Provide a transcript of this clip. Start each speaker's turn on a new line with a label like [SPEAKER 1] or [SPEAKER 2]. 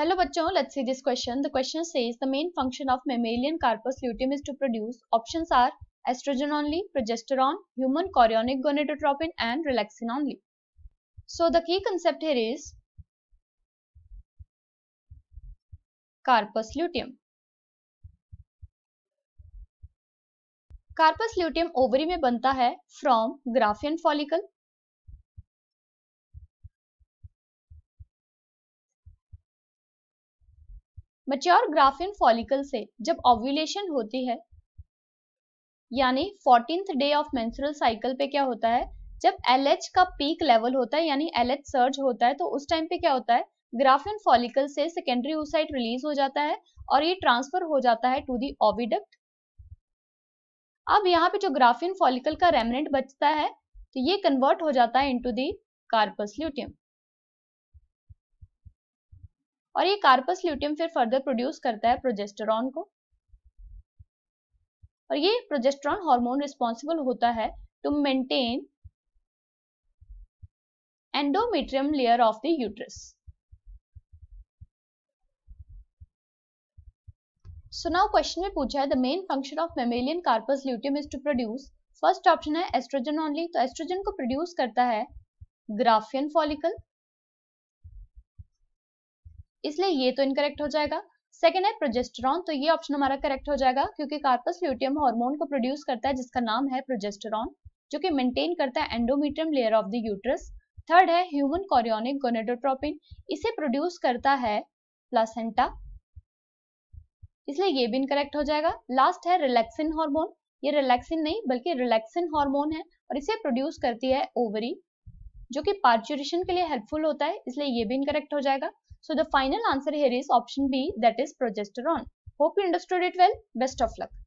[SPEAKER 1] hello बच्चों let's see this question the question says the main function of mammalian corpus luteum is to produce options are estrogen only progesterone human chorionic gonadotropin and relaxin only so the key concept here is corpus luteum corpus luteum ovary में बनता है from Graafian follicle mature Graafian follicle से जब ovulation होती है यानी fourteen day of menstrual cycle पे क्या होता है जब एल का पीक लेवल होता है यानी एल सर्ज होता है तो उस टाइम पे क्या होता है ग्राफिन फॉलिकल से सेकेंडरी ओसाइट रिलीज हो जाता है और ये ट्रांसफर हो जाता है टू दी ओविडक्ट अब यहाँ पे जो ग्राफिन फॉलिकल का रेमनेंट बचता है तो ये कन्वर्ट हो जाता है इंटू दी कार्पस ल्यूटियम और ये कार्पस ल्यूटियम फिर फर्दर प्रोड्यूस करता है प्रोजेस्टेरॉन को और ये प्रोजेस्टेरॉन हार्मोन रिस्पॉन्सिबल होता है to maintain endometrium layer of the uterus so now question में पूछा है the main function of mammalian corpus luteum is to produce first option है एस्ट्रोजन ओनली तो एस्ट्रोजन को प्रोड्यूस करता है ग्राफियन फॉलिकल इसलिए ये तो इनकरेक्ट हो जाएगा सेकेंड है प्रोजेस्टेरॉन तो ये ऑप्शन हमारा करेक्ट हो जाएगा क्योंकि कार्पस ल्यूटियम हार्मोन को प्रोड्यूस करता है जिसका नाम है प्रोजेस्टेरॉन जो कि मेंटेन करता है endometrium layer of the uterus third है ह्यूमन कोरियोनिक गोनेडोट्रोपिन इसे प्रोड्यूस करता है प्लासेंटा इसलिए ये भी इनकरेक्ट हो जाएगा लास्ट है रिलैक्सिन हार्मोन ये रिलैक्सिन नहीं बल्कि रिलैक्सिन हार्मोन है और इसे प्रोड्यूस करती है ओवरी जो कि पार्चुरेशन के लिए हेल्पफुल होता है इसलिए ये भी इनकरेक्ट हो जाएगा so the final answer here is option B that is on hope you understood it well best of luck